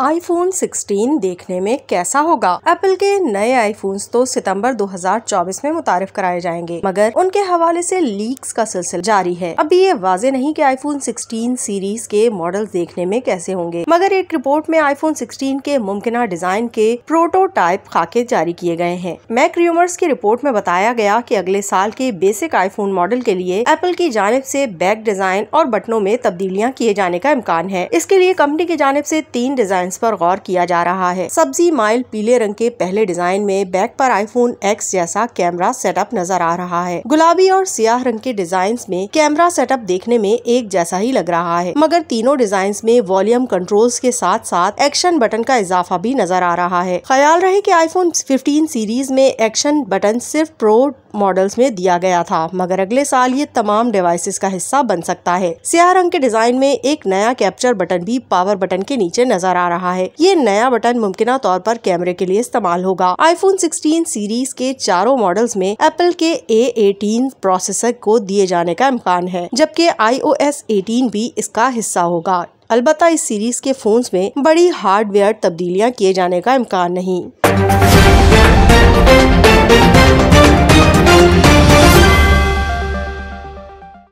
iPhone 16 देखने में कैसा होगा एप्पल के नए आईफोन्स तो सितंबर 2024 में मुतारफ कराए जाएंगे मगर उनके हवाले से लीक्स का सिलसिला जारी है अभी ये वाजे नहीं कि आईफोन 16 सीरीज के मॉडल देखने में कैसे होंगे मगर एक रिपोर्ट में आईफोन 16 के मुमकिन डिजाइन के प्रोटोटाइप खाके जारी किए गए हैं मैक र्यूमर्स की रिपोर्ट में बताया गया की अगले साल के बेसिक आईफोन मॉडल के लिए एप्पल की जानब ऐसी बैक डिजाइन और बटनों में तब्दीलियाँ किए जाने का इम्कान है इसके लिए कंपनी की जानब ऐसी तीन डिजाइन डिजाइन पर गौर किया जा रहा है सब्जी माइल पीले रंग के पहले डिजाइन में बैक पर आईफोन एक्स जैसा कैमरा सेटअप नजर आ रहा है गुलाबी और सियाह रंग के डिजाइन में कैमरा सेटअप देखने में एक जैसा ही लग रहा है मगर तीनों डिजाइन में वॉल्यूम कंट्रोल्स के साथ साथ एक्शन बटन का इजाफा भी नजर आ रहा है ख्याल रहे की आईफोन फिफ्टीन सीरीज में एक्शन बटन सिर्फ प्रो मॉडल्स में दिया गया था मगर अगले साल ये तमाम डिवाइसेस का हिस्सा बन सकता है सियाह रंग के डिजाइन में एक नया कैप्चर बटन भी पावर बटन के नीचे नजर आ रहा रहा है ये नया बटन मुमकिन तौर पर कैमरे के लिए इस्तेमाल होगा आईफोन 16 सीरीज के चारों मॉडल्स में एप्पल के A18 प्रोसेसर को दिए जाने का इम्कान है जबकि iOS 18 भी इसका हिस्सा होगा अलबत् इस सीरीज के फोन में बड़ी हार्डवेयर तब्दीलियाँ किए जाने का इम्कान नहीं